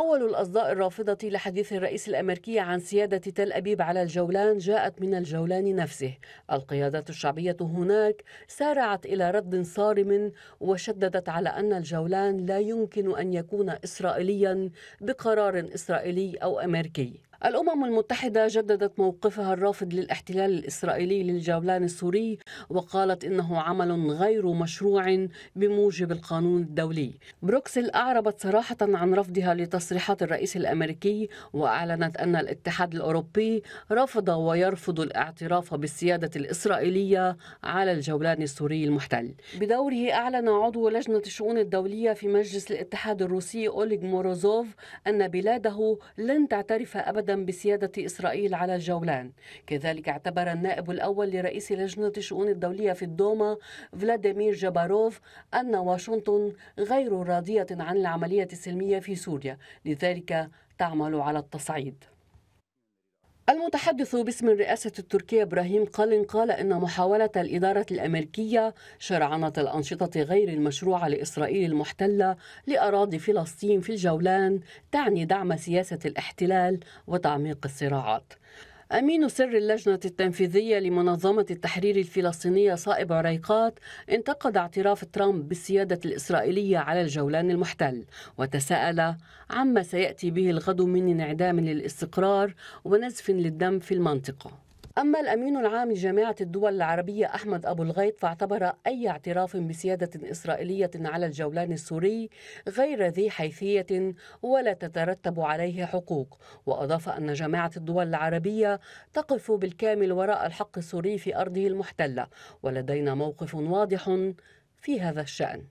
أول الأصداء الرافضة لحديث الرئيس الأمريكي عن سيادة تل أبيب على الجولان جاءت من الجولان نفسه القيادات الشعبية هناك سارعت إلى رد صارم وشددت على أن الجولان لا يمكن أن يكون إسرائيليا بقرار إسرائيلي أو أمريكي الأمم المتحدة جددت موقفها الرافض للاحتلال الإسرائيلي للجولان السوري وقالت إنه عمل غير مشروع بموجب القانون الدولي بروكسل أعربت صراحة عن رفضها لتصريحات الرئيس الأمريكي وأعلنت أن الاتحاد الأوروبي رفض ويرفض الاعتراف بالسيادة الإسرائيلية على الجولان السوري المحتل بدوره أعلن عضو لجنة الشؤون الدولية في مجلس الاتحاد الروسي أوليغ موروزوف أن بلاده لن تعترف أبدا مجددا بسيادة إسرائيل على الجولان كذلك اعتبر النائب الأول لرئيس لجنة الشؤون الدولية في الدوما فلاديمير جباروف أن واشنطن غير راضية عن العملية السلمية في سوريا لذلك تعمل على التصعيد المتحدث باسم الرئاسة التركية إبراهيم قالن قال إن محاولة الإدارة الأمريكية شرعنة الأنشطة غير المشروعة لإسرائيل المحتلة لأراضي فلسطين في الجولان تعني دعم سياسة الاحتلال وتعميق الصراعات أمين سر اللجنة التنفيذية لمنظمة التحرير الفلسطينية صائب عريقات انتقد اعتراف ترامب بالسيادة الإسرائيلية على الجولان المحتل وتساءل عما سيأتي به الغد من انعدام للاستقرار ونزف للدم في المنطقة أما الأمين العام لجامعة الدول العربية أحمد أبو الغيط فاعتبر أي اعتراف بسيادة إسرائيلية على الجولان السوري غير ذي حيثية ولا تترتب عليه حقوق وأضاف أن جامعة الدول العربية تقف بالكامل وراء الحق السوري في أرضه المحتلة ولدينا موقف واضح في هذا الشأن